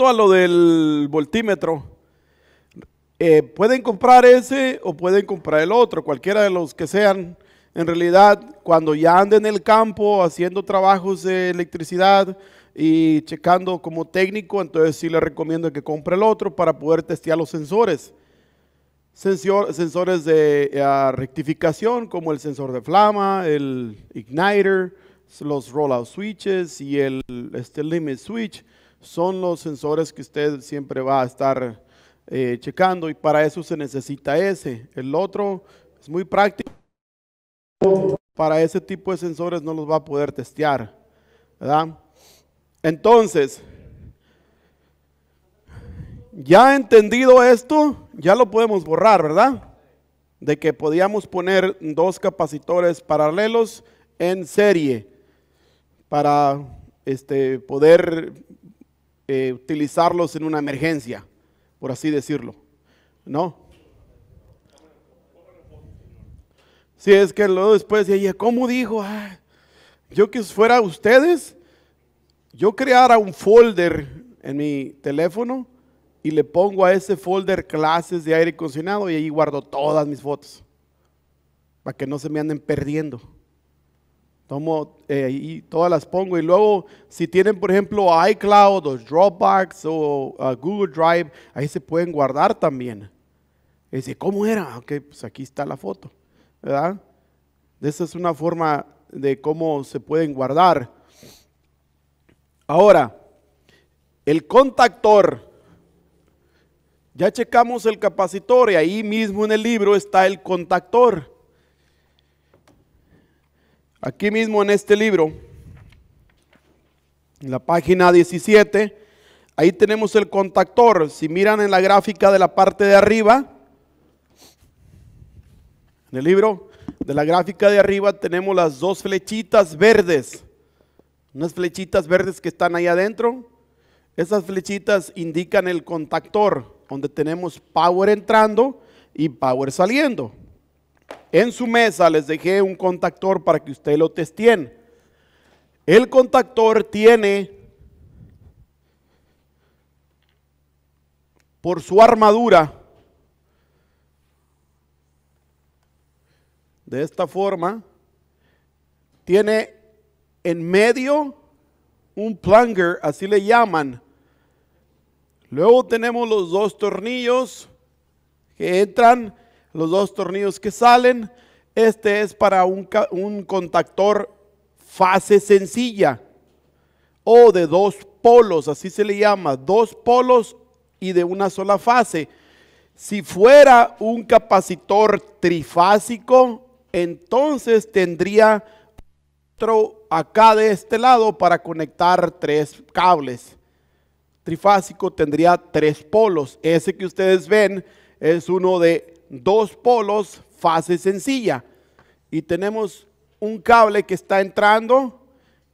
a lo del voltímetro, eh, pueden comprar ese o pueden comprar el otro, cualquiera de los que sean. En realidad, cuando ya anden en el campo haciendo trabajos de electricidad y checando como técnico, entonces sí le recomiendo que compre el otro para poder testear los sensores. sensores de eh, rectificación como el sensor de flama, el igniter, los rollout switches y el este limit switch son los sensores que usted siempre va a estar eh, checando y para eso se necesita ese. El otro es muy práctico. Para ese tipo de sensores no los va a poder testear. ¿verdad? Entonces, ya entendido esto, ya lo podemos borrar, ¿verdad? De que podíamos poner dos capacitores paralelos en serie para este, poder eh, utilizarlos en una emergencia, por así decirlo. ¿No? Si sí, es que luego después ella, ¿cómo dijo? Ah, yo que fuera ustedes, yo creara un folder en mi teléfono y le pongo a ese folder clases de aire acondicionado y ahí guardo todas mis fotos para que no se me anden perdiendo. Tomo y eh, todas las pongo. Y luego, si tienen, por ejemplo, iCloud o Dropbox o uh, Google Drive, ahí se pueden guardar también. Y dice, ¿cómo era? Ok, pues aquí está la foto, ¿verdad? Esa es una forma de cómo se pueden guardar. Ahora, el contactor. Ya checamos el capacitor y ahí mismo en el libro está el contactor. Aquí mismo en este libro, en la página 17, ahí tenemos el contactor. Si miran en la gráfica de la parte de arriba, en el libro de la gráfica de arriba tenemos las dos flechitas verdes. Unas flechitas verdes que están ahí adentro. Esas flechitas indican el contactor, donde tenemos power entrando y power saliendo. En su mesa les dejé un contactor para que usted lo testeen. El contactor tiene por su armadura de esta forma tiene en medio un plunger, así le llaman. Luego tenemos los dos tornillos que entran los dos tornillos que salen. Este es para un, un contactor fase sencilla o de dos polos, así se le llama, dos polos y de una sola fase. Si fuera un capacitor trifásico, entonces tendría otro acá de este lado para conectar tres cables. Trifásico tendría tres polos. Ese que ustedes ven es uno de dos polos, fase sencilla. Y tenemos un cable que está entrando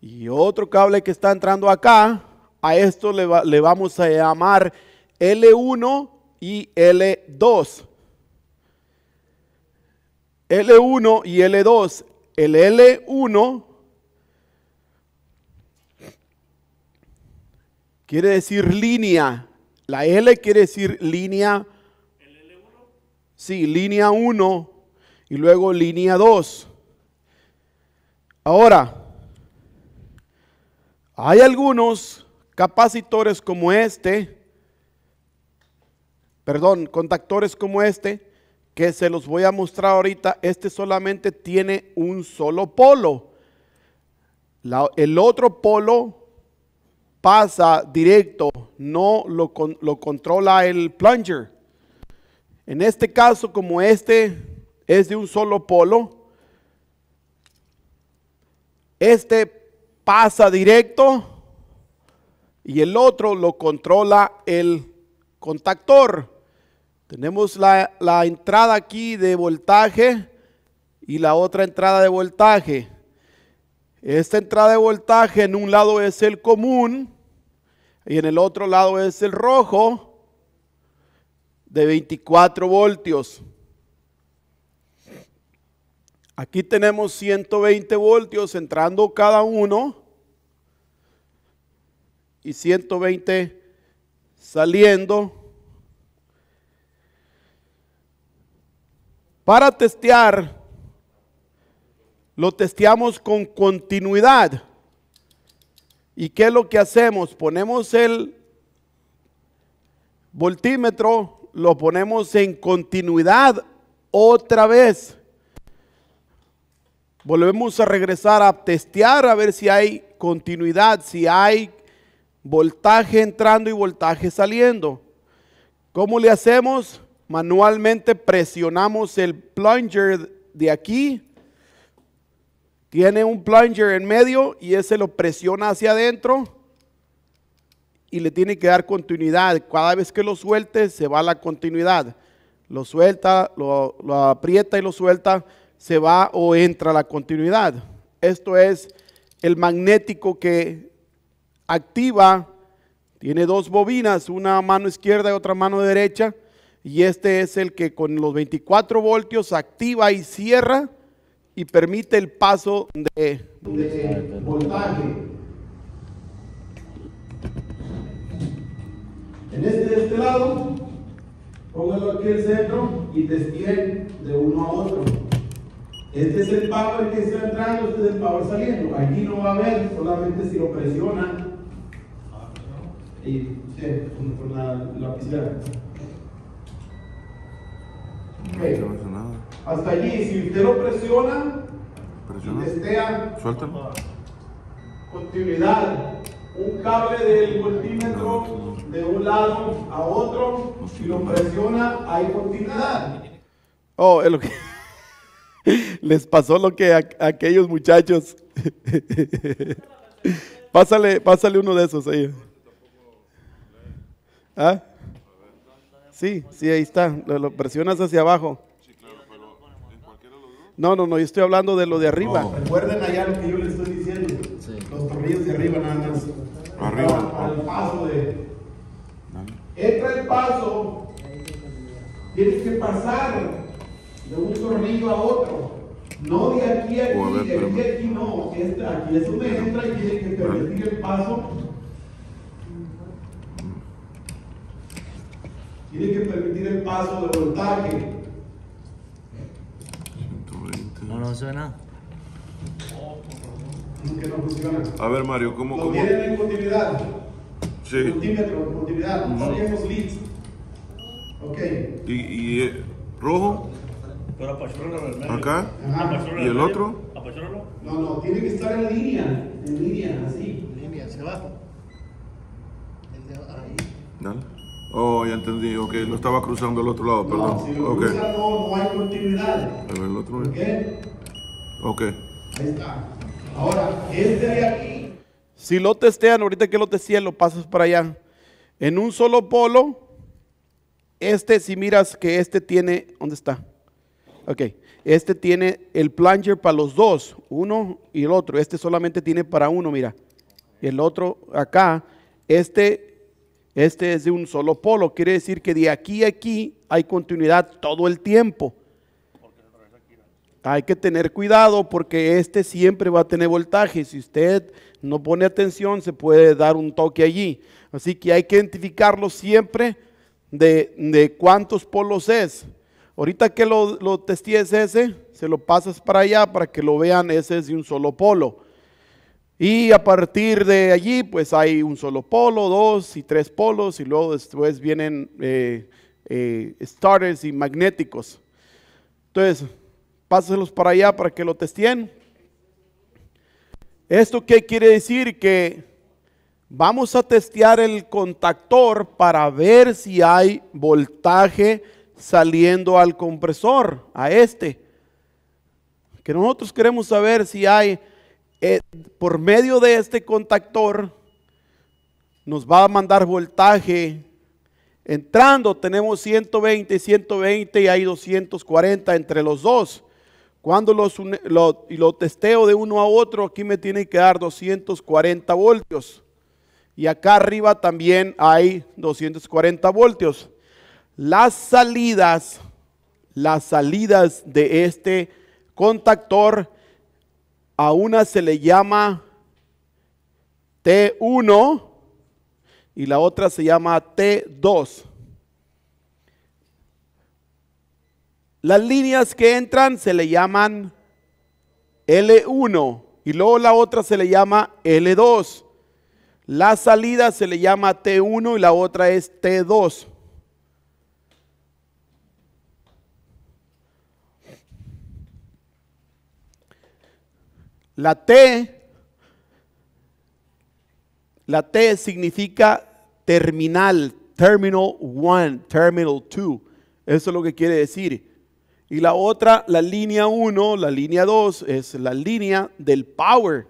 y otro cable que está entrando acá. A esto le, vamos a llamar L1 y L2. L1 y L2. El L1 quiere decir línea. La L quiere decir línea Sí, línea 1 y luego línea 2. Ahora, hay algunos capacitores como este, perdón, contactores como este, que se los voy a mostrar ahorita. Este solamente tiene un solo polo. el otro polo pasa directo, no lo, lo controla el plunger. En este caso, como este es de un solo polo, este pasa directo y el otro lo controla el contactor. Tenemos la, la entrada aquí de voltaje y la otra entrada de voltaje. Esta entrada de voltaje en un lado es el común y en el otro lado es el rojo de 24 voltios. Aquí tenemos 120 voltios entrando cada uno y 120 saliendo. Para testear, lo testeamos con continuidad. ¿Y qué es lo que hacemos? Ponemos el voltímetro lo ponemos en continuidad otra vez. Volvemos a regresar a testear a ver si hay continuidad, si hay voltaje entrando y voltaje saliendo. ¿Cómo le hacemos? Manualmente presionamos el plunger de aquí. Tiene un plunger en medio y ese lo presiona hacia adentro y le tiene que dar continuidad. Cada vez que lo suelte, se va la continuidad. Lo suelta, lo, aprieta y lo suelta, se va o entra la continuidad. Esto es el magnético que activa, tiene dos bobinas, una mano izquierda y otra mano derecha, y este es el que con los 24 voltios activa y cierra y permite el paso de, En este este lado, póngalo aquí el centro y despliegue de uno a otro. Este es el power que está entrando, este es el power saliendo. Aquí no va a haber, solamente si lo presiona. Y usted con, la lapicera. Okay. Hasta allí, si usted lo presiona, presiona. y Continuidad un cable del voltímetro de un lado a otro y lo presiona, hay continuidad. Oh, es lo que les pasó lo que a, aquellos muchachos. pásale, pásale uno de esos ahí. ¿Ah? Sí, sí, ahí está. Lo, presionas hacia abajo. No, no, no, yo estoy hablando de lo de arriba. Recuerden allá lo que yo les estoy diciendo. Los tornillos de arriba nada al, paso de. Entra el paso, tienes que pasar de un tornillo a otro. No de aquí a aquí, de aquí a aquí no. aquí es donde entra y tienes que permitir el paso. Tiene que permitir el paso de voltaje. No, no suena que funciona. A ver, Mario, ¿cómo? Lo cómo? tienen en continuidad. Sí. Multímetro, continuidad. No tenemos leads. Ok. ¿Y, y eh, rojo? Pero apachurralo Acá. ¿Y el otro? Apachurralo. No, no, tiene que estar en línea. En línea, así. En línea, hacia abajo. El de ahí. Dale. Oh, ya entendí, ok, no estaba cruzando al otro lado, no, perdón. Si lo okay. no, hay continuidad. A ver, el otro. ¿Por okay. Ok. Ahí está. Ahora, este de aquí. Si lo testean, ahorita que lo testean, lo pasas para allá. En un solo polo, este, si miras que este tiene, ¿dónde está? Ok, este tiene el plunger para los dos, uno y el otro. Este solamente tiene para uno, mira. el otro acá, este, este es de un solo polo. Quiere decir que de aquí a aquí hay continuidad todo el tiempo. Hay que tener cuidado porque este siempre va a tener voltaje. Si usted no pone atención, se puede dar un toque allí. Así que hay que identificarlo siempre de, cuántos polos es. Ahorita que lo, lo testíes ese, se lo pasas para allá para que lo vean, ese es de un solo polo. Y a partir de allí, pues hay un solo polo, dos y tres polos, y luego después vienen eh, eh, starters y magnéticos. Entonces, Pásenlos para allá para que lo testeen. ¿Esto qué quiere decir? Que vamos a testear el contactor para ver si hay voltaje saliendo al compresor, a este. Que nosotros queremos saber si hay, eh, por medio de este contactor, nos va a mandar voltaje. Entrando tenemos 120 120 y hay 240 entre los dos. Cuando los, lo, y lo testeo de uno a otro, aquí me tiene que dar 240 voltios. Y acá arriba también hay 240 voltios. Las salidas, las salidas de este contactor, a una se le llama T1 y la otra se llama T2. Las líneas que entran se le llaman L1 y luego la otra se le llama L2. La salida se le llama T1 y la otra es T2. La T, la T significa terminal, terminal 1, terminal 2. Eso es lo que quiere decir. Y la otra, la línea 1, la línea 2, es la línea del power.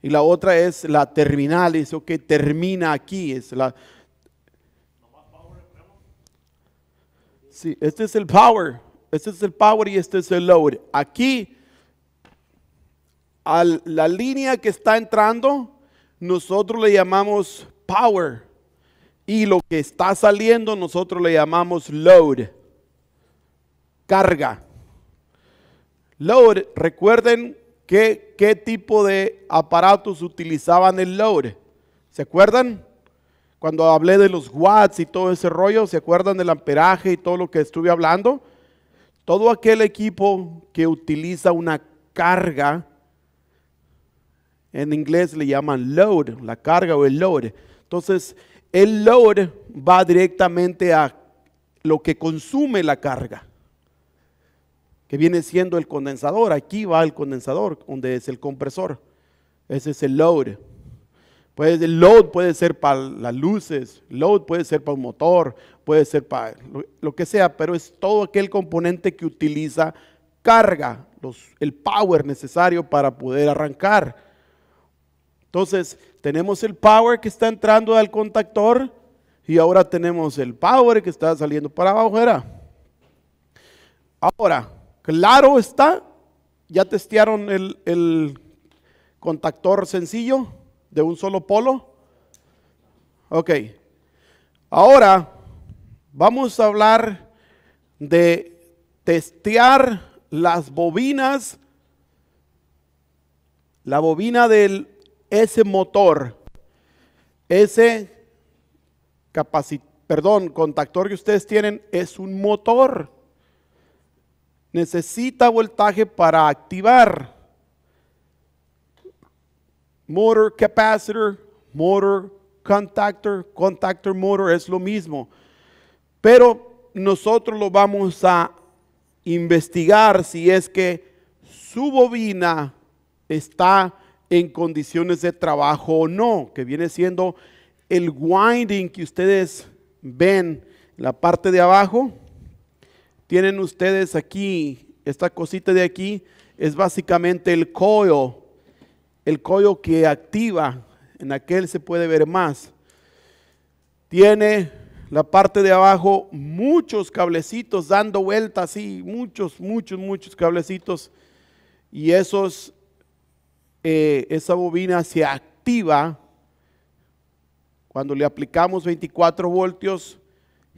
Y la otra es la terminal, eso que termina aquí, es la... Sí, este es el power, este es el power y este es el load. Aquí, a la línea que está entrando, nosotros le llamamos power. Y lo que está saliendo, nosotros le llamamos load carga. Load, recuerden que, qué tipo de aparatos utilizaban el load. ¿Se acuerdan? Cuando hablé de los watts y todo ese rollo, ¿se acuerdan del amperaje y todo lo que estuve hablando? Todo aquel equipo que utiliza una carga, en inglés le llaman load, la carga o el load. Entonces, el load va directamente a lo que consume la carga que viene siendo el condensador. Aquí va el condensador, donde es el compresor. Ese es el load. el load puede ser para las luces, load puede ser para un motor, puede ser para lo, que sea, pero es todo aquel componente que utiliza carga, el power necesario para poder arrancar. Entonces, tenemos el power que está entrando al contactor y ahora tenemos el power que está saliendo para abajo. Ahora, Claro está. Ya testearon el, el contactor sencillo de un solo polo. Ok. Ahora vamos a hablar de testear las bobinas, la bobina del ese motor, ese perdón, contactor que ustedes tienen es un motor necesita voltaje para activar. Motor capacitor, motor contactor, contactor motor es lo mismo. Pero nosotros lo vamos a investigar si es que su bobina está en condiciones de trabajo o no, que viene siendo el winding que ustedes ven en la parte de abajo. Tienen ustedes aquí, esta cosita de aquí es básicamente el coyo, el coyo que activa, en aquel se puede ver más. Tiene la parte de abajo muchos cablecitos dando vueltas, y muchos, muchos, muchos cablecitos. Y esos, eh, esa bobina se activa cuando le aplicamos 24 voltios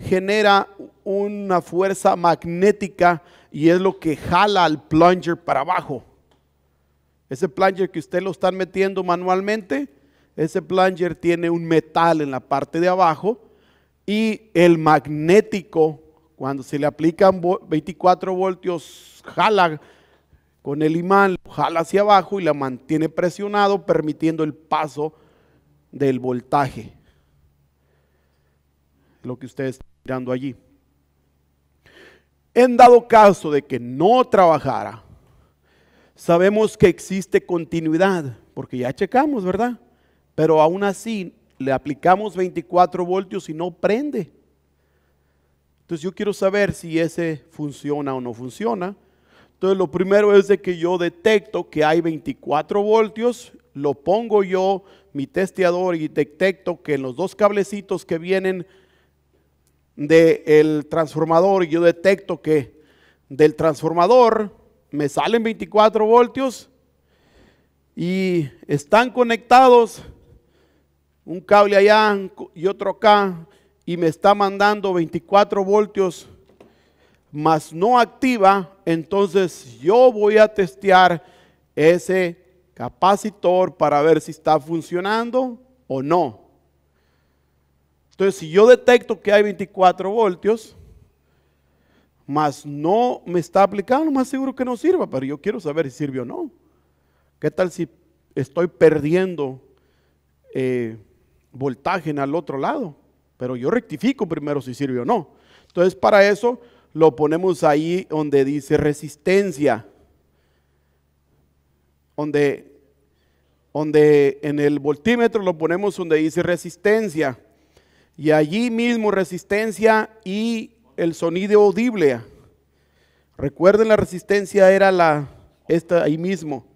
genera una fuerza magnética y es lo que jala al plunger para abajo. Ese plunger que usted lo está metiendo manualmente, ese plunger tiene un metal en la parte de abajo y el magnético, cuando se le aplican 24 voltios, jala con el imán, jala hacia abajo y la mantiene presionado, permitiendo el paso del voltaje. Lo que ustedes mirando allí. En dado caso de que no trabajara, sabemos que existe continuidad, porque ya checamos, ¿verdad? Pero aún así le aplicamos 24 voltios y no prende. Entonces yo quiero saber si ese funciona o no funciona. Entonces lo primero es de que yo detecto que hay 24 voltios, lo pongo yo, mi testeador, y detecto que en los dos cablecitos que vienen del transformador y yo detecto que del transformador me salen 24 voltios y están conectados un cable allá y otro acá y me está mandando 24 voltios más no activa, entonces yo voy a testear ese capacitor para ver si está funcionando o no. Entonces, si yo detecto que hay 24 voltios, más no me está aplicando, más seguro que no sirva, pero yo quiero saber si sirve o no. ¿Qué tal si estoy perdiendo eh, voltaje al otro lado? Pero yo rectifico primero si sirve o no. Entonces, para eso lo ponemos ahí donde dice resistencia, donde, donde en el voltímetro lo ponemos donde dice resistencia. Y allí mismo resistencia y el sonido audible. Recuerden, la resistencia era la, esta ahí mismo.